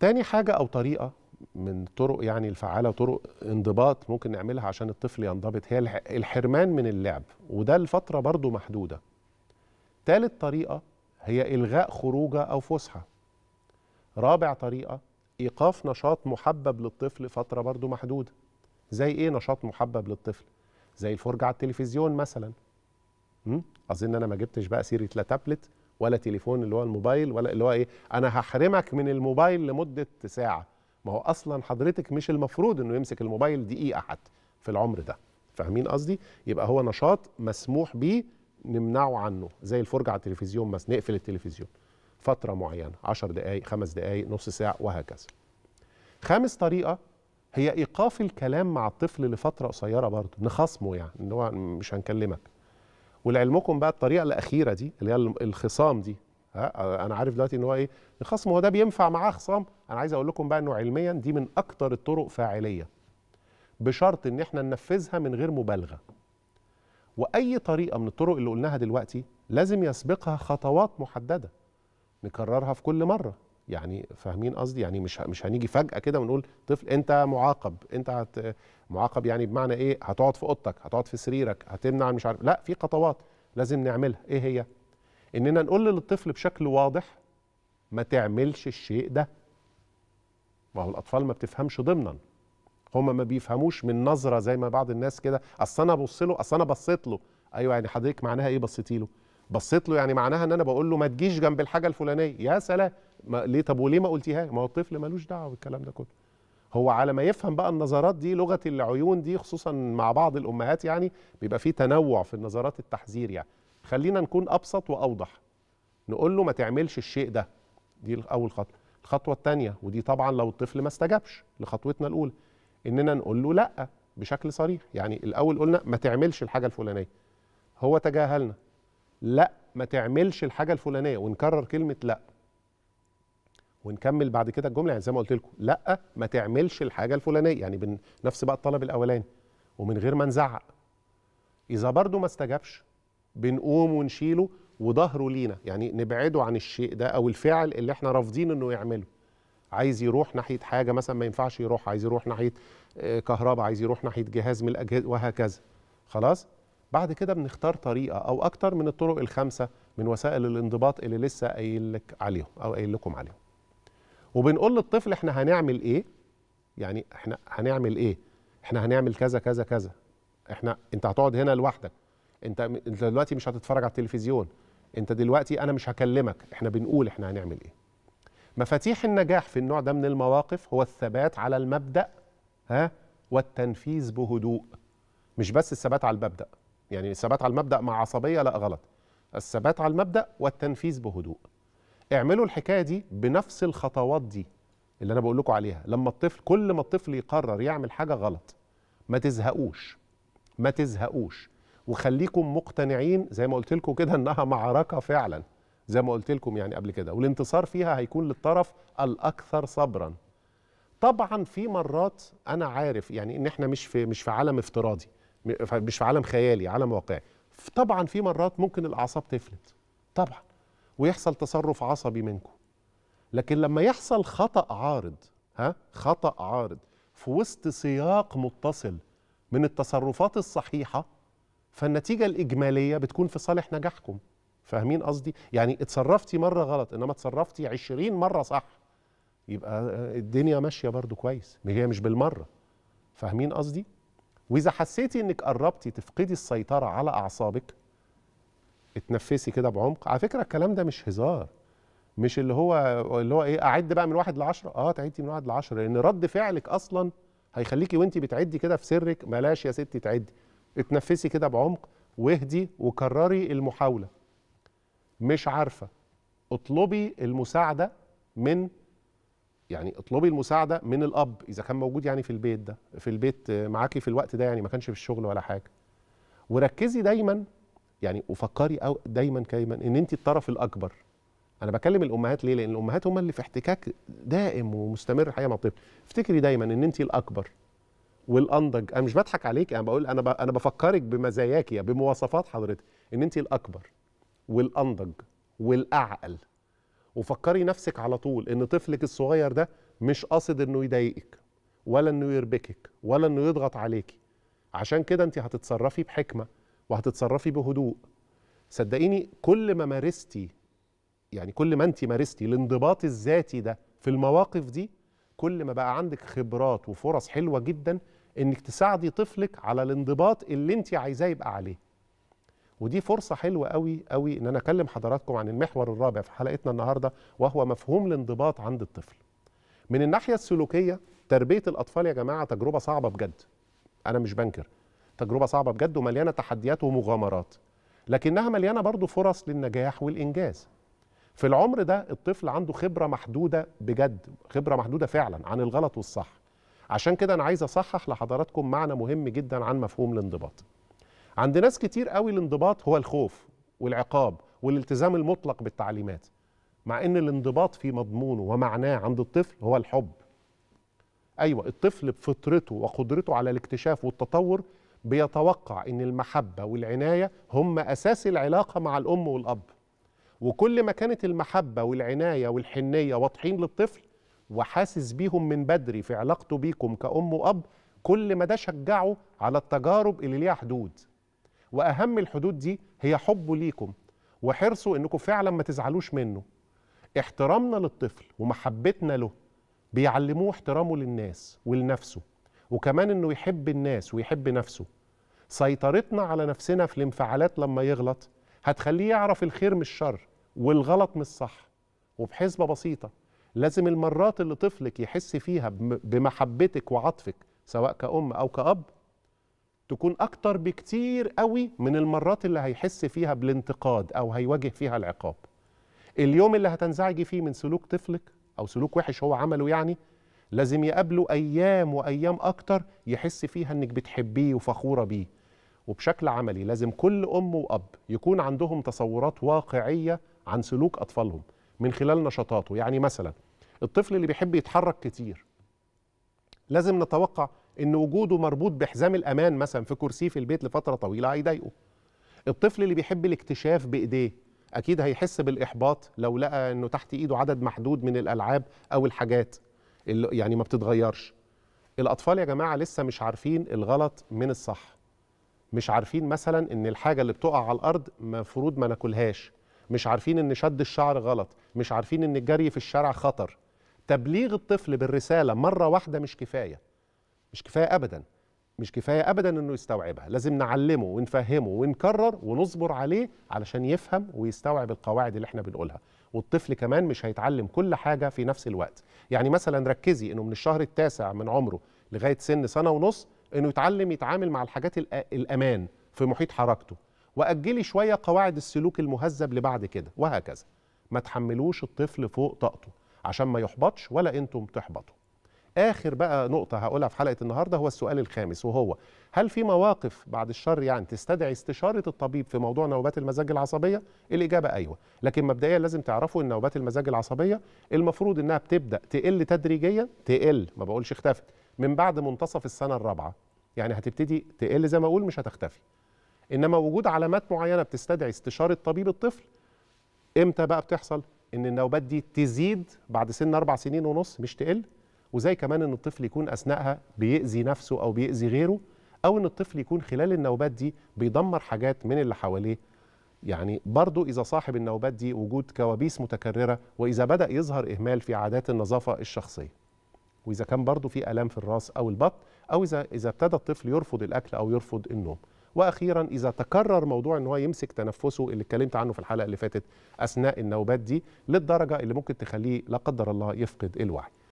تاني حاجة أو طريقة من طرق يعني الفعالة وطرق انضباط ممكن نعملها عشان الطفل ينضبط هي الحرمان من اللعب وده لفترة برضو محدودة تالت طريقة هي إلغاء خروجة أو فسحة رابع طريقة إيقاف نشاط محبب للطفل فترة برضو محدودة زي إيه نشاط محبب للطفل؟ زي الفرجة على التلفزيون مثلا أظن أنا ما جبتش بقى سيرة لا تابلت ولا تليفون اللي هو الموبايل ولا اللي هو ايه انا هحرمك من الموبايل لمده ساعه ما هو اصلا حضرتك مش المفروض انه يمسك الموبايل دقيقه حتى في العمر ده فاهمين قصدي يبقى هو نشاط مسموح بيه نمنعه عنه زي الفرجه على التلفزيون مثلا نقفل التلفزيون فتره معينه 10 دقائق خمس دقائق نص ساعه وهكذا خامس طريقه هي ايقاف الكلام مع الطفل لفتره قصيره برضه نخصمه يعني ان هو مش هنكلمك ولعلمكم بقى الطريقه الاخيره دي اللي هي الخصام دي ها انا عارف دلوقتي ان هو ايه الخصم هو ده بينفع معاه خصام انا عايز اقول لكم بقى انه علميا دي من اكتر الطرق فاعليه بشرط ان احنا ننفذها من غير مبالغه واي طريقه من الطرق اللي قلناها دلوقتي لازم يسبقها خطوات محدده نكررها في كل مره يعني فاهمين قصدي يعني مش مش هنيجي فجاه كده ونقول طفل انت معاقب انت هت معاقب يعني بمعنى ايه هتقعد في اوضتك هتقعد في سريرك هتمنع مش عارف لا في خطوات لازم نعملها ايه هي اننا نقول للطفل بشكل واضح ما تعملش الشيء ده ما هو الاطفال ما بتفهمش ضمنا هما ما بيفهموش من نظره زي ما بعض الناس كده اصل انا ابص له اصل انا بصيت له ايوه يعني حضرتك معناها ايه بصيتي له بصيت له يعني معناها ان انا بقول له ما تجيش جنب الحاجه الفلانيه يا سلام ليه طب وليه ما قلتيها ما هو الطفل ملوش دعوه بالكلام ده كله هو على ما يفهم بقى النظرات دي لغه العيون دي خصوصا مع بعض الامهات يعني بيبقى في تنوع في النظرات التحذير يعني خلينا نكون ابسط واوضح نقول له ما تعملش الشيء ده دي اول خطوه الخطوه الثانيه ودي طبعا لو الطفل ما استجابش لخطوتنا الاولى اننا نقول له لا بشكل صريح يعني الاول قلنا ما تعملش الحاجه الفلانيه هو تجاهلنا لا ما تعملش الحاجه الفلانيه ونكرر كلمه لا ونكمل بعد كده الجمله يعني زي ما قلت لكم لا ما تعملش الحاجه الفلانيه يعني بنفس نفس بقى الطلب الاولاني ومن غير ما نزعق اذا برضه ما استجابش بنقوم ونشيله وظهره لينا يعني نبعده عن الشيء ده او الفعل اللي احنا رافضين انه يعمله عايز يروح ناحيه حاجه مثلا ما ينفعش يروح عايز يروح ناحيه آه، كهرباء عايز يروح ناحيه جهاز من الاجهزه وهكذا خلاص بعد كده بنختار طريقه او اكتر من الطرق الخمسه من وسائل الانضباط اللي لسه قايل لك عليهم او قايل لكم عليهم وبنقول للطفل احنا هنعمل ايه يعني احنا هنعمل ايه احنا هنعمل كذا كذا كذا احنا انت هتقعد هنا لوحدك انت انت دلوقتي مش هتتفرج على التلفزيون انت دلوقتي انا مش هكلمك احنا بنقول احنا هنعمل ايه مفاتيح النجاح في النوع ده من المواقف هو الثبات على المبدا ها والتنفيذ بهدوء مش بس الثبات على المبدا يعني الثبات على المبدا مع عصبيه لا غلط الثبات على المبدا والتنفيذ بهدوء اعملوا الحكايه دي بنفس الخطوات دي اللي انا بقول لكم عليها لما الطفل كل ما الطفل يقرر يعمل حاجه غلط ما تزهقوش ما تزهقوش وخليكم مقتنعين زي ما قلت لكم كده انها معركه فعلا زي ما قلت لكم يعني قبل كده والانتصار فيها هيكون للطرف الاكثر صبرا طبعا في مرات انا عارف يعني ان احنا مش في مش في عالم افتراضي مش في عالم خيالي عالم واقعي طبعا في مرات ممكن الاعصاب تفلت طبعا ويحصل تصرف عصبي منكم لكن لما يحصل خطا عارض ها خطا عارض في وسط سياق متصل من التصرفات الصحيحه فالنتيجه الاجماليه بتكون في صالح نجاحكم فاهمين قصدي يعني اتصرفتي مره غلط انما اتصرفتي 20 مره صح يبقى الدنيا ماشيه برضو كويس هي مش بالمره فاهمين قصدي واذا حسيتي انك قربتي تفقدي السيطره على اعصابك اتنفسي كده بعمق على فكره الكلام ده مش هزار مش اللي هو اللي هو ايه اعد بقى من واحد لعشرة اه تعدي من واحد لعشرة لان رد فعلك اصلا هيخليكي وانت بتعدي كده في سرك بلاش يا ستي تعدي اتنفسي كده بعمق واهدي وكرري المحاوله مش عارفه اطلبي المساعده من يعني اطلبي المساعده من الاب اذا كان موجود يعني في البيت ده في البيت معاكي في الوقت ده يعني ما كانش في الشغل ولا حاجه وركزي دايما يعني وفكري أو دايما كايما ان انت الطرف الاكبر انا بكلم الامهات ليه لان الامهات هم اللي في احتكاك دائم ومستمر الحقيقه مع الطفل افتكري دايما ان انت الاكبر والانضج انا مش بضحك عليك انا بقول انا انا بفكرك بمزاياك بمواصفات حضرتك ان انت الاكبر والانضج والاعقل وفكري نفسك على طول ان طفلك الصغير ده مش قاصد انه يضايقك ولا انه يربكك ولا انه يضغط عليكي عشان كده انت هتتصرفي بحكمه وهتتصرفي بهدوء صدقيني كل ما مارستي يعني كل ما انت مارستي الانضباط الذاتي ده في المواقف دي كل ما بقى عندك خبرات وفرص حلوه جدا انك تساعدي طفلك على الانضباط اللي انت عايزاه يبقى عليه ودي فرصه حلوه قوي قوي ان انا اكلم حضراتكم عن المحور الرابع في حلقتنا النهارده وهو مفهوم الانضباط عند الطفل من الناحيه السلوكيه تربيه الاطفال يا جماعه تجربه صعبه بجد انا مش بنكر تجربه صعبه بجد ومليانه تحديات ومغامرات لكنها مليانه برضو فرص للنجاح والانجاز في العمر ده الطفل عنده خبره محدوده بجد خبره محدوده فعلا عن الغلط والصح عشان كده انا عايز اصحح لحضراتكم معنى مهم جدا عن مفهوم الانضباط عند ناس كتير قوي الانضباط هو الخوف والعقاب والالتزام المطلق بالتعليمات مع ان الانضباط في مضمونه ومعناه عند الطفل هو الحب ايوه الطفل بفطرته وقدرته على الاكتشاف والتطور بيتوقع ان المحبه والعنايه هم اساس العلاقه مع الام والاب وكل ما كانت المحبه والعنايه والحنيه واضحين للطفل وحاسس بيهم من بدري في علاقته بيكم كأم وأب كل ما ده شجعه على التجارب اللي ليها حدود واهم الحدود دي هي حبه ليكم وحرصه انكم فعلا ما تزعلوش منه احترامنا للطفل ومحبتنا له بيعلموه احترامه للناس ولنفسه وكمان انه يحب الناس ويحب نفسه سيطرتنا على نفسنا في الانفعالات لما يغلط هتخليه يعرف الخير من الشر والغلط من الصح وبحسبة بسيطة لازم المرات اللي طفلك يحس فيها بمحبتك وعطفك سواء كأم أو كأب تكون أكتر بكتير قوي من المرات اللي هيحس فيها بالانتقاد أو هيواجه فيها العقاب اليوم اللي هتنزعجي فيه من سلوك طفلك أو سلوك وحش هو عمله يعني لازم يقابله أيام وأيام أكتر يحس فيها إنك بتحبيه وفخورة بيه وبشكل عملي لازم كل أم وأب يكون عندهم تصورات واقعية عن سلوك أطفالهم من خلال نشاطاته يعني مثلا الطفل اللي بيحب يتحرك كتير لازم نتوقع ان وجوده مربوط بحزام الامان مثلا في كرسيه في البيت لفتره طويله هيضايقه الطفل اللي بيحب الاكتشاف بايديه اكيد هيحس بالاحباط لو لقى انه تحت ايده عدد محدود من الالعاب او الحاجات اللي يعني ما بتتغيرش الاطفال يا جماعه لسه مش عارفين الغلط من الصح مش عارفين مثلا ان الحاجه اللي بتقع على الارض مفروض ما ناكلهاش مش عارفين ان شد الشعر غلط مش عارفين ان الجري في الشارع خطر تبليغ الطفل بالرساله مره واحده مش كفايه مش كفايه ابدا مش كفايه ابدا انه يستوعبها لازم نعلمه ونفهمه ونكرر ونصبر عليه علشان يفهم ويستوعب القواعد اللي احنا بنقولها والطفل كمان مش هيتعلم كل حاجه في نفس الوقت يعني مثلا ركزي انه من الشهر التاسع من عمره لغايه سن سنه ونص انه يتعلم يتعامل مع الحاجات الامان في محيط حركته واجلي شويه قواعد السلوك المهذب لبعد كده وهكذا ما تحملوش الطفل فوق طاقته عشان ما يحبطش ولا انتم تحبطوا اخر بقى نقطه هقولها في حلقه النهارده هو السؤال الخامس وهو هل في مواقف بعد الشر يعني تستدعي استشاره الطبيب في موضوع نوبات المزاج العصبيه الاجابه ايوه لكن مبدئيا لازم تعرفوا ان نوبات المزاج العصبيه المفروض انها بتبدا تقل تدريجيا تقل ما بقولش اختفت من بعد منتصف السنه الرابعه يعني هتبتدي تقل زي ما اقول مش هتختفي انما وجود علامات معينه بتستدعي استشاره طبيب الطفل امتى بقى بتحصل ان النوبات دي تزيد بعد سن اربع سنين ونص مش تقل وزي كمان ان الطفل يكون اثناءها بيأذي نفسه او بيأذي غيره او ان الطفل يكون خلال النوبات دي بيدمر حاجات من اللي حواليه يعني برضو إذا صاحب النوبات دي وجود كوابيس متكررة وإذا بدأ يظهر إهمال في عادات النظافة الشخصية وإذا كان برضو في ألام في الراس أو البطن أو إذا, إذا ابتدى الطفل يرفض الأكل أو يرفض النوم وأخيرا إذا تكرر موضوع أن هو يمسك تنفسه اللي اتكلمت عنه في الحلقة اللي فاتت أثناء النوبات دي للدرجة اللي ممكن تخليه لا قدر الله يفقد الوعي